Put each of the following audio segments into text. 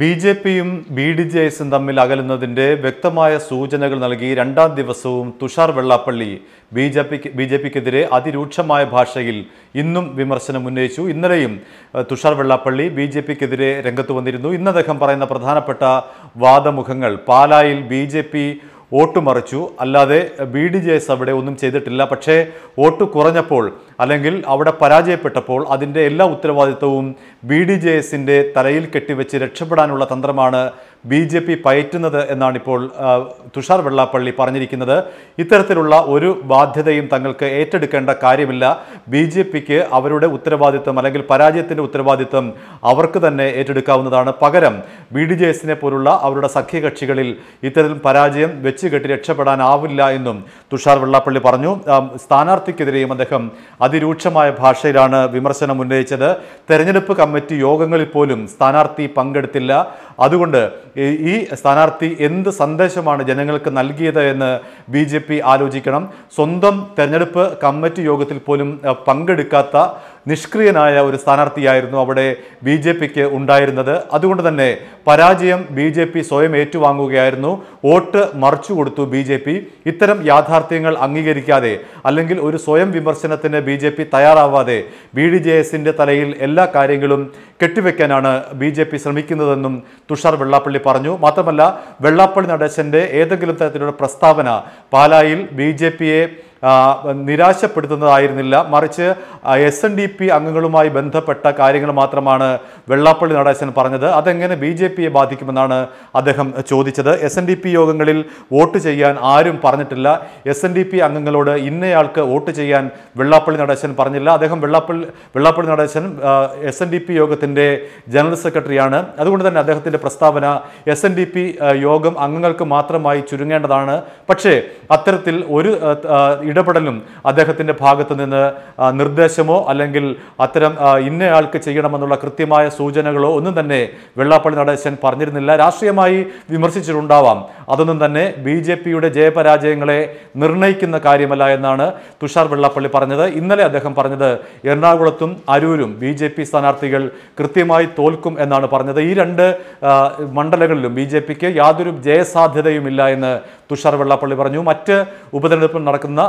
B J പിയും B D J എസും തമ്മിൽ അകലുന്നതിൻ്റെ വ്യക്തമായ സൂചനകൾ നൽകി രണ്ടാം ദിവസവും തുഷാർ വെള്ളാപ്പള്ളി ബി ജെ പിക്ക് ബി ജെ പിക്കെതിരെ അതിരൂക്ഷമായ ഭാഷയിൽ ഇന്നും വിമർശനം ഉന്നയിച്ചു ഇന്നലെയും തുഷാർ വെള്ളാപ്പള്ളി ബി ജെ പിക്കെതിരെ രംഗത്ത് വന്നിരുന്നു ഇന്ന് അദ്ദേഹം പറയുന്ന പ്രധാനപ്പെട്ട വാദമുഖങ്ങൾ പാലായിൽ ബി ജെ പി വോട്ട് മറിച്ചു അല്ലാതെ ബി ഡി ജെ എസ് അവിടെ ഒന്നും ചെയ്തിട്ടില്ല പക്ഷേ വോട്ട് കുറഞ്ഞപ്പോൾ അല്ലെങ്കിൽ അവിടെ പരാജയപ്പെട്ടപ്പോൾ അതിൻ്റെ എല്ലാ ഉത്തരവാദിത്വവും ബി ഡി ജെ എസിൻ്റെ തലയിൽ കെട്ടിവെച്ച് രക്ഷപ്പെടാനുള്ള തന്ത്രമാണ് ബി ജെ പി പയറ്റുന്നത് എന്നാണ് ഇപ്പോൾ തുഷാർ വെള്ളാപ്പള്ളി പറഞ്ഞിരിക്കുന്നത് ഇത്തരത്തിലുള്ള ഒരു ബാധ്യതയും തങ്ങൾക്ക് ഏറ്റെടുക്കേണ്ട കാര്യമില്ല ബി ജെ പിക്ക് അവരുടെ ഉത്തരവാദിത്വം അല്ലെങ്കിൽ പരാജയത്തിൻ്റെ ഉത്തരവാദിത്വം അവർക്ക് തന്നെ ഏറ്റെടുക്കാവുന്നതാണ് പകരം ബി ഡി ജെ എസിനെ പോലുള്ള അവരുടെ സഖ്യകക്ഷികളിൽ ഇത്തരത്തിൽ പരാജയം കെട്ടി രക്ഷപ്പെടാനാവില്ല എന്നും തുഷാർ വെള്ളാപ്പള്ളി പറഞ്ഞു സ്ഥാനാർത്ഥിക്കെതിരെയും അദ്ദേഹം അതിരൂക്ഷമായ ഭാഷയിലാണ് വിമർശനം ഉന്നയിച്ചത് തെരഞ്ഞെടുപ്പ് കമ്മിറ്റി യോഗങ്ങളിൽ പോലും സ്ഥാനാർത്ഥി പങ്കെടുത്തില്ല അതുകൊണ്ട് ഈ സ്ഥാനാർത്ഥി എന്ത് സന്ദേശമാണ് ജനങ്ങൾക്ക് നൽകിയത് എന്ന് ബി ജെ പി ആലോചിക്കണം സ്വന്തം തെരഞ്ഞെടുപ്പ് കമ്മിറ്റി യോഗത്തിൽ പോലും പങ്കെടുക്കാത്ത നിഷ്ക്രിയനായ ഒരു സ്ഥാനാർത്ഥിയായിരുന്നു അവിടെ ബി ജെ പിക്ക് ഉണ്ടായിരുന്നത് അതുകൊണ്ട് തന്നെ പരാജയം ബി ജെ പി സ്വയം ഏറ്റുവാങ്ങുകയായിരുന്നു വോട്ട് മറിച്ചു കൊടുത്തു ബി ജെ പി ഇത്തരം യാഥാർത്ഥ്യങ്ങൾ അംഗീകരിക്കാതെ അല്ലെങ്കിൽ ഒരു സ്വയം വിമർശനത്തിന് ബി ജെ പി തയ്യാറാവാതെ ബി ഡി ജെ എസിൻ്റെ തലയിൽ എല്ലാ കാര്യങ്ങളും കെട്ടിവെക്കാനാണ് ബി ജെ പി ശ്രമിക്കുന്നതെന്നും തുഷാർ വെള്ളാപ്പള്ളി പറഞ്ഞു മാത്രമല്ല വെള്ളാപ്പള്ളി നടേശൻ്റെ ഏതെങ്കിലും തരത്തിലുള്ള പ്രസ്താവന പാലായിൽ ബി ജെ പിയെ നിരാശപ്പെടുത്തുന്നതായിരുന്നില്ല മറിച്ച് എസ് എൻ ഡി പി അംഗങ്ങളുമായി ബന്ധപ്പെട്ട കാര്യങ്ങൾ മാത്രമാണ് വെള്ളാപ്പള്ളി നടേശൻ പറഞ്ഞത് അതെങ്ങനെ ബി ജെ പിയെ ബാധിക്കുമെന്നാണ് അദ്ദേഹം ചോദിച്ചത് എസ് എൻ ഡി പി യോഗങ്ങളിൽ വോട്ട് ചെയ്യാൻ ആരും പറഞ്ഞിട്ടില്ല എസ് എൻ ഡി പി അംഗങ്ങളോട് ഇന്നയാൾക്ക് വോട്ട് ചെയ്യാൻ വെള്ളാപ്പള്ളി നടേശൻ പറഞ്ഞില്ല അദ്ദേഹം Vellappally Vellappally Natesan S N D P യോഗത്തിൻ്റെ ജനറൽ സെക്രട്ടറിയാണ് അതുകൊണ്ട് തന്നെ അദ്ദേഹത്തിൻ്റെ പ്രസ്താവന എസ് എൻ ഡി പി യോഗം അംഗങ്ങൾക്ക് മാത്രമായി ചുരുങ്ങേണ്ടതാണ് പക്ഷേ അത്തരത്തിൽ ഒരു ഇടപെടലും അദ്ദേഹത്തിൻ്റെ ഭാഗത്ത് നിന്ന് നിർദ്ദേശമോ അല്ലെങ്കിൽ അത്തരം ഇന്നയാൾക്ക് ചെയ്യണമെന്നുള്ള കൃത്യമായ സൂചനകളോ ഒന്നും തന്നെ വെള്ളാപ്പള്ളി നടേശൻ പറഞ്ഞിരുന്നില്ല രാഷ്ട്രീയമായി വിമർശിച്ചിട്ടുണ്ടാവാം അതൊന്നും തന്നെ ബി ജെ പിയുടെ ജയപരാജയങ്ങളെ നിർണ്ണയിക്കുന്ന കാര്യമല്ല എന്നാണ് തുഷാർ വെള്ളാപ്പള്ളി പറഞ്ഞത് ഇന്നലെ അദ്ദേഹം പറഞ്ഞത് എറണാകുളത്തും അരൂരും ബി ജെ പി സ്ഥാനാർത്ഥികൾ കൃത്യമായി തോൽക്കും എന്നാണ് പറഞ്ഞത് ഈ രണ്ട് മണ്ഡലങ്ങളിലും ബി ജെ പിക്ക് യാതൊരു ജയസാധ്യതയുമില്ല എന്ന് തുഷാർ വെള്ളാപ്പള്ളി പറഞ്ഞു മറ്റ് ഉപതെരഞ്ഞെടുപ്പിൽ നടക്കുന്ന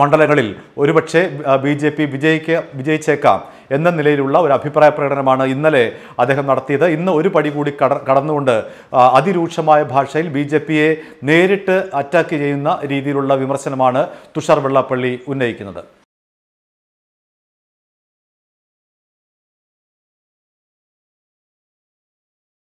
മണ്ഡലങ്ങളിൽ ഒരുപക്ഷെ ബി ജെ പി വിജയിക്ക വിജയിച്ചേക്കാം എന്ന നിലയിലുള്ള ഒരു അഭിപ്രായ പ്രകടനമാണ് ഇന്നലെ അദ്ദേഹം നടത്തിയത് ഇന്ന് ഒരു പടി കൂടി കട കടന്നുകൊണ്ട് അതിരൂക്ഷമായ ഭാഷയിൽ ബി ജെ പിയെ നേരിട്ട് അറ്റാക്ക് ചെയ്യുന്ന രീതിയിലുള്ള വിമർശനമാണ് തുഷാർ വെള്ളാപ്പള്ളി ഉന്നയിക്കുന്നത്